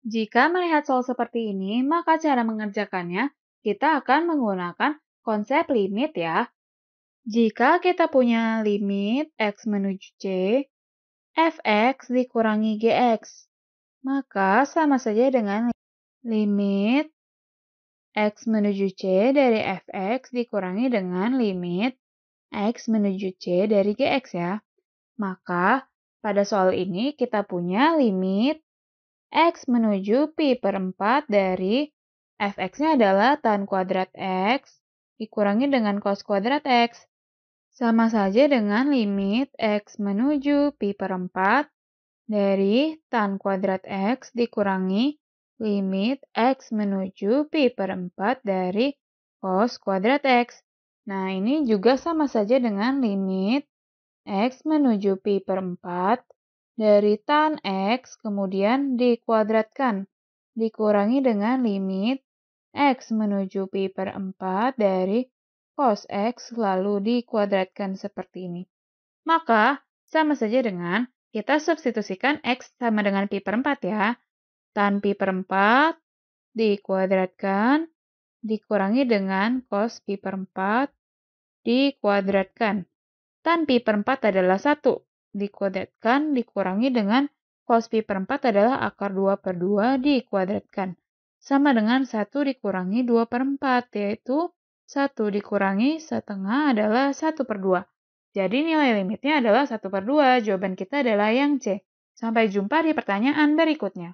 Jika melihat soal seperti ini, maka cara mengerjakannya kita akan menggunakan konsep limit ya. Jika kita punya limit x menuju c, fx dikurangi gx, maka sama saja dengan limit x menuju c dari fx dikurangi dengan limit x menuju c dari gx ya. Maka pada soal ini kita punya limit X menuju Pi per 4 dari fx-nya adalah tan kuadrat x dikurangi dengan cos kuadrat x. Sama saja dengan limit x menuju pi per 4 dari tan kuadrat x dikurangi limit x menuju pi per 4 dari cos kuadrat x. Nah, ini juga sama saja dengan limit x menuju pi per 4 dari tan X kemudian dikuadratkan dikurangi dengan limit X menuju pi per 4 dari cos X lalu dikuadratkan seperti ini. Maka sama saja dengan kita substitusikan X sama dengan pi per 4 ya. Tan pi per 4 dikuadratkan dikurangi dengan cos pi per 4 dikuadratkan. Tan pi per 4 adalah 1 dikuadratkan dikurangi dengan cos pi per 4 adalah akar 2 per 2 dikuadratkan. Sama dengan 1 dikurangi 2 per 4, yaitu 1 dikurangi setengah adalah 1 per 2. Jadi nilai limitnya adalah 1 per 2. Jawaban kita adalah yang C. Sampai jumpa di pertanyaan berikutnya.